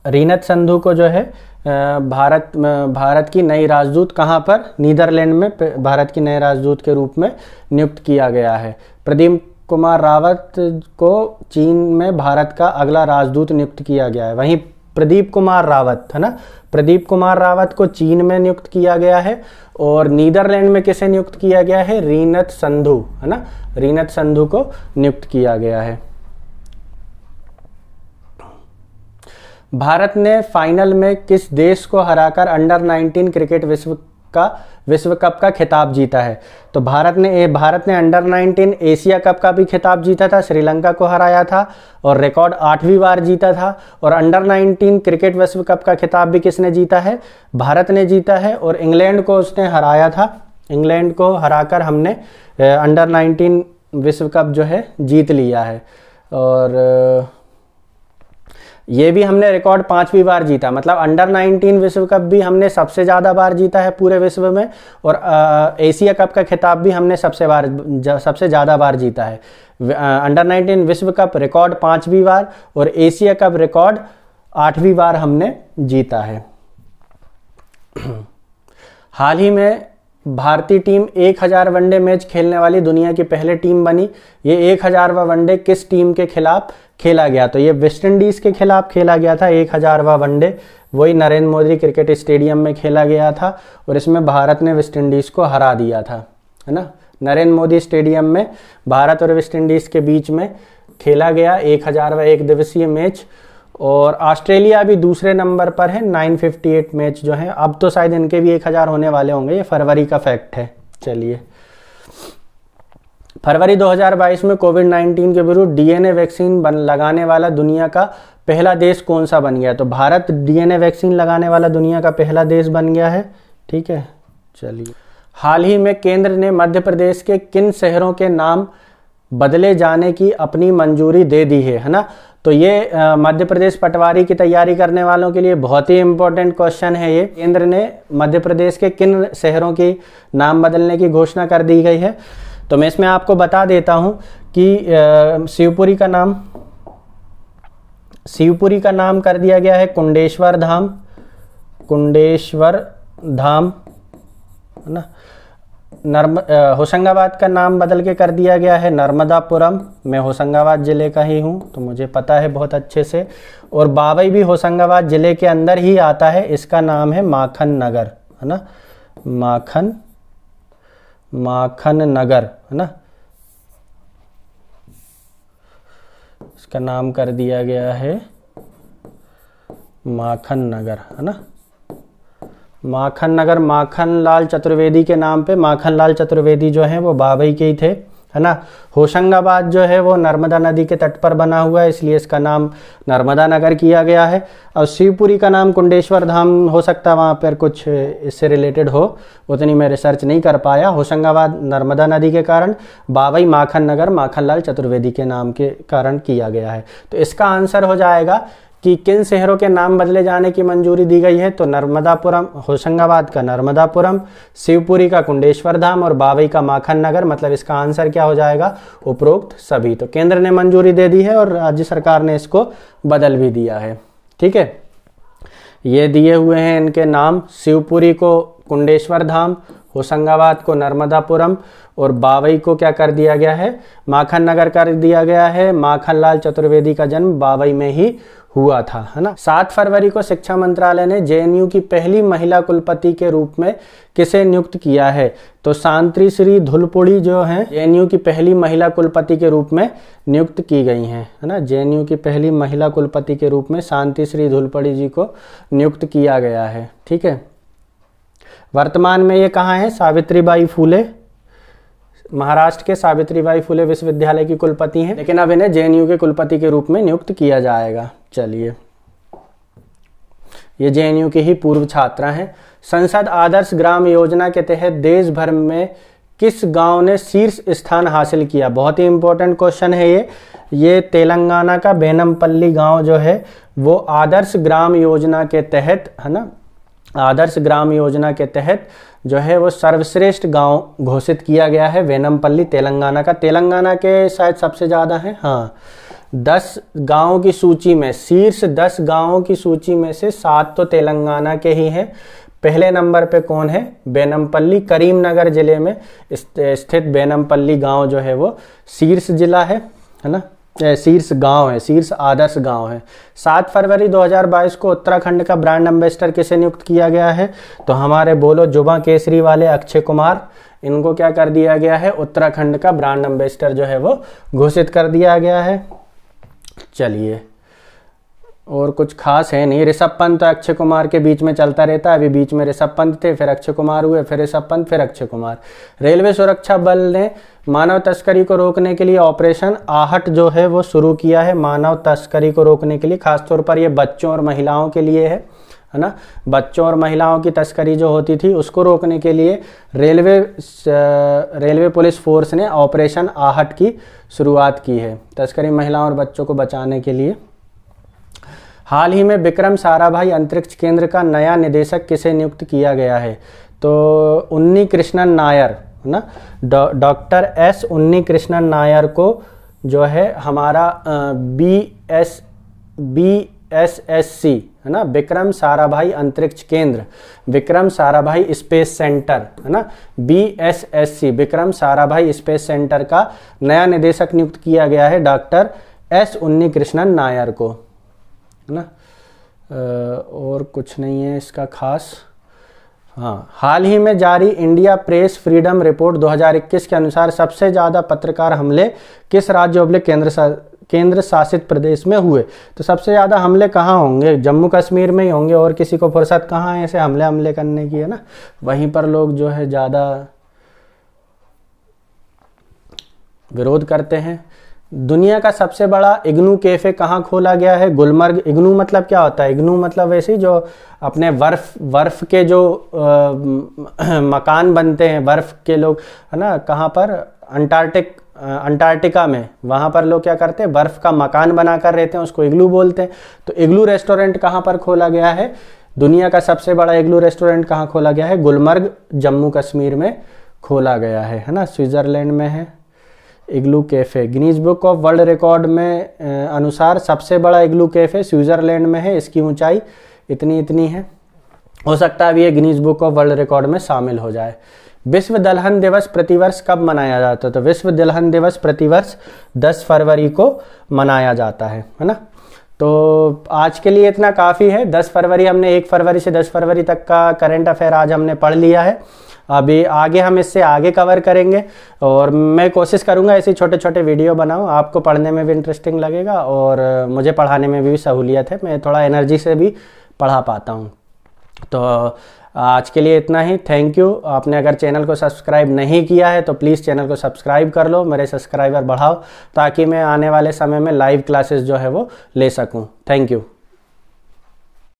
रीनत संधू को जो है भारत भारत की नई राजदूत कहाँ पर नीदरलैंड में भारत की नए राजदूत के रूप में नियुक्त किया गया है प्रदीप कुमार रावत को चीन में भारत का अगला राजदूत नियुक्त किया गया है वहीं प्रदीप कुमार रावत है ना प्रदीप कुमार रावत को चीन में नियुक्त किया गया है और नीदरलैंड में किसे नियुक्त किया गया है रीनत संधू है ना रीनत संधू को नियुक्त किया गया है भारत ने फाइनल में किस देश को हराकर अंडर 19 क्रिकेट विश्व का विश्व कप का खिताब जीता है तो भारत ने भारत ने अंडर 19 एशिया कप का भी खिताब जीता था श्रीलंका को हराया था और रिकॉर्ड आठवीं बार जीता था और अंडर 19 क्रिकेट विश्व कप का खिताब भी किसने जीता है भारत ने जीता है और इंग्लैंड को उसने हराया था इंग्लैंड को हराकर हमने अंडर 19 विश्व कप जो है जीत लिया है और ये भी हमने रिकॉर्ड पांचवी बार जीता मतलब अंडर 19 विश्व कप भी हमने सबसे ज़्यादा बार जीता है पूरे विश्व में और आ, एशिया कप का खिताब भी हमने सबसे बार सबसे ज़्यादा बार जीता है अंडर 19 विश्व कप रिकॉर्ड पांचवी बार और एशिया कप रिकॉर्ड आठवीं बार हमने जीता है हाल ही में भारतीय टीम 1000 वनडे मैच खेलने वाली दुनिया की पहले टीम बनी ये 1000वां वनडे किस टीम के खिलाफ खेला गया तो ये वेस्ट इंडीज के खिलाफ खेला गया था 1000वां वनडे वही नरेंद्र मोदी क्रिकेट स्टेडियम में खेला गया था और इसमें भारत ने वेस्ट इंडीज को हरा दिया था है ना नरेंद्र मोदी स्टेडियम में भारत और वेस्ट इंडीज के बीच में खेला गया एक हजार व एक दिवसीय मैच और ऑस्ट्रेलिया भी दूसरे नंबर पर है 958 मैच जो है अब तो शायद इनके भी 1000 होने वाले होंगे ये फरवरी का फैक्ट है चलिए फरवरी 2022 में कोविड 19 के विरुद्ध डीएनए वैक्सीन बन लगाने वाला दुनिया का पहला देश कौन सा बन गया तो भारत डीएनए वैक्सीन लगाने वाला दुनिया का पहला देश बन गया है ठीक है चलिए हाल ही में केंद्र ने मध्य प्रदेश के किन शहरों के नाम बदले जाने की अपनी मंजूरी दे दी है है ना तो ये मध्य प्रदेश पटवारी की तैयारी करने वालों के लिए बहुत ही इम्पोर्टेंट क्वेश्चन है ये केंद्र ने मध्य प्रदेश के किन शहरों की नाम बदलने की घोषणा कर दी गई है तो मैं इसमें आपको बता देता हूँ कि शिवपुरी का नाम शिवपुरी का नाम कर दिया गया है कुंडेश्वर धाम कुंडेश्वर धाम है ना नर्म होशंगाबाद का नाम बदल के कर दिया गया है नर्मदापुरम मैं होशंगाबाद ज़िले का ही हूँ तो मुझे पता है बहुत अच्छे से और बाबई भी होशंगाबाद ज़िले के अंदर ही आता है इसका नाम है माखन नगर है ना माखन माखन नगर है ना इसका नाम कर दिया गया है माखन नगर है ना माखन नगर माखन लाल चतुर्वेदी के नाम पे माखन लाल चतुर्वेदी जो है वो बाबई के ही थे है ना होशंगाबाद जो है वो नर्मदा नदी के तट पर बना हुआ है इसलिए इसका नाम नर्मदा नगर किया गया है और शिवपुरी का नाम कुंडेश्वर धाम हो सकता है वहाँ पर कुछ इससे रिलेटेड हो उतनी मैं रिसर्च नहीं कर पाया होशंगाबाद नर्मदा नदी के कारण बाबई माखन नगर माखन लाल चतुर्वेदी के नाम के कारण किया गया है तो इसका आंसर हो जाएगा कि किन शहरों के नाम बदले जाने की मंजूरी दी गई है तो नर्मदापुरम होशंगाबाद का नर्मदापुरम शिवपुरी का कुंडेश्वर धाम और बावई का माखन नगर मतलब इसका आंसर क्या हो जाएगा उपरोक्त सभी तो केंद्र ने मंजूरी दे दी है और राज्य सरकार ने इसको बदल भी दिया है ठीक है ये दिए हुए हैं इनके नाम शिवपुरी को कुंडेश्वर धाम होशंगाबाद को नर्मदापुरम और बावई को क्या कर दिया गया है माखन नगर कर दिया गया है माखन लाल चतुर्वेदी का जन्म बावई में ही हुआ था है ना सात फरवरी को शिक्षा मंत्रालय ने जेएनयू की पहली महिला कुलपति के रूप में किसे नियुक्त किया है तो शांति श्री धुलपुड़ी जो हैं जेएनयू की पहली महिला कुलपति के रूप में नियुक्त की गई हैं है ना जेएनयू की पहली महिला कुलपति के रूप में शांति श्री धुलपुड़ी जी को नियुक्त किया गया है ठीक है वर्तमान में ये कहाँ है सावित्रीबाई फूले महाराष्ट्र के सावित्रीबाई फूले विश्वविद्यालय की कुलपति हैं लेकिन अब इन्हें जेएनयू के कुलपति के रूप में नियुक्त किया जाएगा चलिए ये जेएनयू की ही पूर्व छात्रा हैं संसद आदर्श ग्राम योजना के तहत देश भर में किस गांव ने शीर्ष स्थान हासिल किया बहुत ही इंपॉर्टेंट क्वेश्चन है ये ये तेलंगाना का बेनमपल्ली गांव जो है वो आदर्श ग्राम योजना के तहत है ना आदर्श ग्राम योजना के तहत जो है वो सर्वश्रेष्ठ गांव घोषित किया गया है वेनमपल्ली तेलंगाना का तेलंगाना के शायद सबसे ज़्यादा है हाँ दस गांवों की सूची में शीर्ष दस गांवों की सूची में से सात तो तेलंगाना के ही हैं पहले नंबर पे कौन है बेनमपल्ली करीमनगर जिले में स्थित बेनमपल्ली गांव जो है वो शीर्ष जिला है है ना शीर्ष गांव है शीर्ष आदर्श गांव है सात फरवरी 2022 को उत्तराखंड का ब्रांड एम्बेसडर किसे नियुक्त किया गया है तो हमारे बोलो जुबा केसरी वाले अक्षय कुमार इनको क्या कर दिया गया है उत्तराखंड का ब्रांड एम्बेसडर जो है वो घोषित कर दिया गया है चलिए और कुछ खास है नहीं ऋषभ पंत तो अक्षय कुमार के बीच में चलता रहता है अभी बीच में ऋषभ पंत थे फिर अक्षय कुमार हुए फिर ऋषभ पंत फिर अक्षय कुमार रेलवे सुरक्षा बल ने मानव तस्करी को रोकने के लिए ऑपरेशन आहट जो है वो शुरू किया है मानव तस्करी को रोकने के लिए खासतौर पर ये बच्चों और महिलाओं के लिए है है ना बच्चों और महिलाओं की तस्करी जो होती थी उसको रोकने के लिए रेलवे रेलवे पुलिस फोर्स ने ऑपरेशन आहट की शुरुआत की है तस्करी महिलाओं और बच्चों को बचाने के लिए हाल ही में विक्रम साराभाई अंतरिक्ष केंद्र का नया निदेशक किसे नियुक्त किया गया है तो उन्नी कृष्णन नायर है ना डॉक्टर डौ, एस उन्नी कृष्णन नायर को जो है हमारा B S B S S C है ना विक्रम साराभाई अंतरिक्ष केंद्र विक्रम साराभाई स्पेस सेंटर है ना B S S C Vikram Sarabhai space centre का नया निदेशक नियुक्त किया गया है डॉक्टर एस उन्नी कृष्णन नायर को है ना और कुछ नहीं है इसका खास हाँ हाल ही में जारी इंडिया प्रेस फ्रीडम रिपोर्ट 2021 के अनुसार सबसे ज़्यादा पत्रकार हमले किस राज्य उबले केंद्र सा, केंद्र शासित प्रदेश में हुए तो सबसे ज़्यादा हमले कहाँ होंगे जम्मू कश्मीर में ही होंगे और किसी को फुर्सत कहाँ है ऐसे हमले हमले करने की है ना वहीं पर लोग जो है ज़्यादा विरोध करते हैं दुनिया का सबसे बड़ा इग्नू कैफे कहाँ खोला गया है गुलमर्ग इग्नू मतलब क्या होता है इग्नू मतलब वैसे जो अपने बर्फ बर्फ के जो आ, मकान बनते हैं बर्फ के लोग है ना कहाँ पर अंटार्कटिक अंटार्कटिका में वहाँ पर लोग क्या करते हैं बर्फ़ का मकान बनाकर रहते हैं उसको इग्लू बोलते हैं तो इग्लू रेस्टोरेंट कहाँ पर खोला गया है दुनिया का सबसे बड़ा इग्लू रेस्टोरेंट कहाँ खोला गया है गुलमर्ग जम्मू कश्मीर में खोला गया है है ना स्विट्ज़रलैंड में है igloo cafe Guinness book of world record में अनुसार सबसे बड़ा इग्लू कैफ़े स्विट्ज़रलैंड में है इसकी ऊंचाई इतनी इतनी है हो सकता है अभी ये Guinness book of world record में शामिल हो जाए विश्व दलहन दिवस प्रतिवर्ष कब मनाया जाता है तो विश्व दलहन दिवस प्रतिवर्ष दस फरवरी को मनाया जाता है है ना तो आज के लिए इतना काफ़ी है दस फरवरी हमने एक फरवरी से दस फरवरी तक का करेंट अफेयर आज हमने पढ़ लिया है अभी आगे हम इससे आगे कवर करेंगे और मैं कोशिश करूँगा ऐसे छोटे छोटे वीडियो बनाऊँ आपको पढ़ने में भी इंटरेस्टिंग लगेगा और मुझे पढ़ाने में भी सहूलियत है मैं थोड़ा एनर्जी से भी पढ़ा पाता हूँ तो आज के लिए इतना ही थैंक यू आपने अगर चैनल को सब्सक्राइब नहीं किया है तो प्लीज़ चैनल को सब्सक्राइब कर लो मेरे सब्सक्राइबर बढ़ाओ ताकि मैं आने वाले समय में लाइव क्लासेस जो है वो ले सकूँ थैंक यू